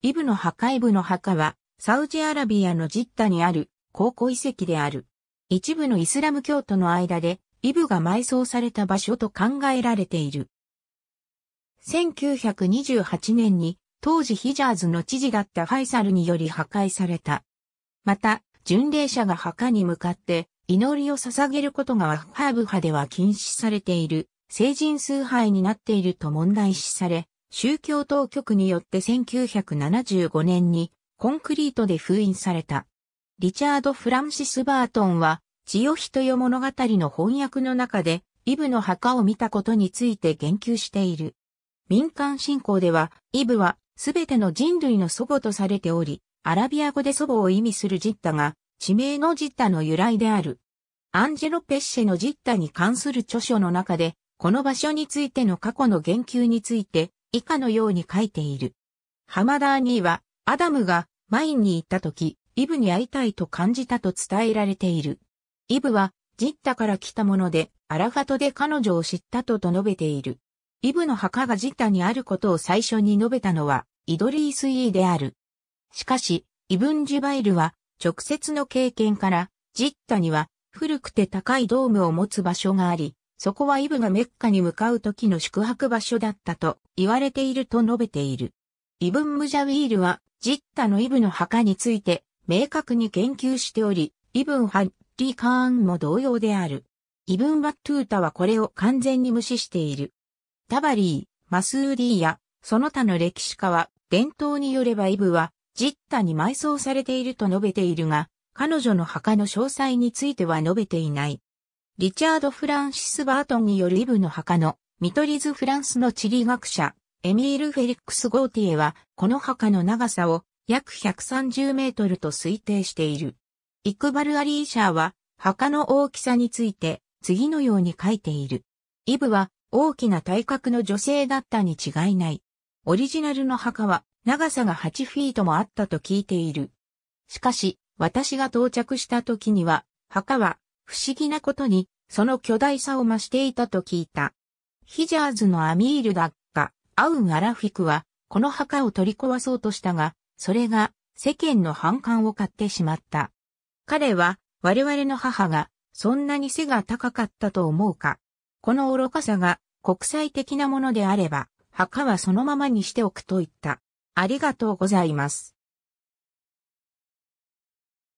イブの墓イブの墓は、サウジアラビアのジッタにある高校遺跡である。一部のイスラム教徒の間で、イブが埋葬された場所と考えられている。1928年に、当時ヒジャーズの知事だったファイサルにより破壊された。また、巡礼者が墓に向かって祈りを捧げることがワッハーブ派では禁止されている、成人崇拝になっていると問題視され、宗教当局によって1975年にコンクリートで封印された。リチャード・フランシス・バートンは、千代人よ物語の翻訳の中で、イブの墓を見たことについて言及している。民間信仰では、イブは、すべての人類の祖母とされており、アラビア語で祖母を意味するジッタが、地名のジッタの由来である。アンジェロ・ペッシェのジッタに関する著書の中で、この場所についての過去の言及について、以下のように書いている。ハマダーニーは、アダムがマインに行った時、イブに会いたいと感じたと伝えられている。イブは、ジッタから来たもので、アラファトで彼女を知ったとと述べている。イブの墓がジッタにあることを最初に述べたのは、イドリース・イーである。しかし、イブン・ジュバイルは、直接の経験から、ジッタには、古くて高いドームを持つ場所があり、そこはイブがメッカに向かう時の宿泊場所だったと言われていると述べている。イブン・ムジャウィールは、ジッタのイブの墓について、明確に言及しており、イブン・ハッリー・カーンも同様である。イブン・バットゥータはこれを完全に無視している。タバリー、マスーディーや、その他の歴史家は、伝統によればイブは、ジッタに埋葬されていると述べているが、彼女の墓の詳細については述べていない。リチャード・フランシス・バートンによるイブの墓の見取り図フランスの地理学者、エミール・フェリックス・ゴーティエは、この墓の長さを約130メートルと推定している。イクバル・アリーシャーは、墓の大きさについて、次のように書いている。イブは、大きな体格の女性だったに違いない。オリジナルの墓は、長さが8フィートもあったと聞いている。しかし、私が到着した時には、墓は、不思議なことに、その巨大さを増していたと聞いた。ヒジャーズのアミールだっか、アウン・アラフィクは、この墓を取り壊そうとしたが、それが世間の反感を買ってしまった。彼は、我々の母が、そんなに背が高かったと思うか。この愚かさが、国際的なものであれば、墓はそのままにしておくと言った。ありがとうございます。